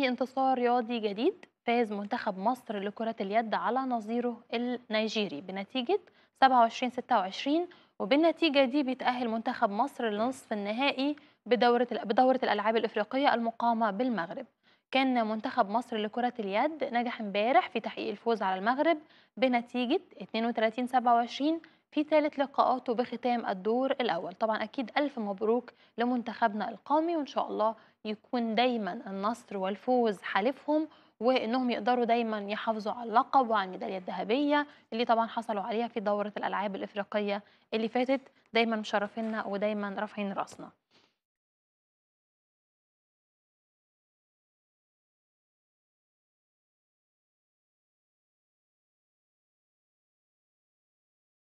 في انتصار رياضي جديد فاز منتخب مصر لكرة اليد على نظيره النيجيري بنتيجة 27-26 وبالنتيجة دي بيتأهل منتخب مصر لنصف النهائي بدورة بدورة الألعاب الإفريقية المقامة بالمغرب. كان منتخب مصر لكرة اليد نجح امبارح في تحقيق الفوز على المغرب بنتيجة 32 27 في ثالث لقاءاته بختام الدور الأول طبعا أكيد ألف مبروك لمنتخبنا القومي وإن شاء الله يكون دايما النصر والفوز حالفهم وانهم يقدروا دايما يحافظوا على اللقب وعلى الميداليه الذهبيه اللي طبعا حصلوا عليها في دوره الالعاب الافريقيه اللي فاتت دايما مشرفينا ودايما رافعين راسنا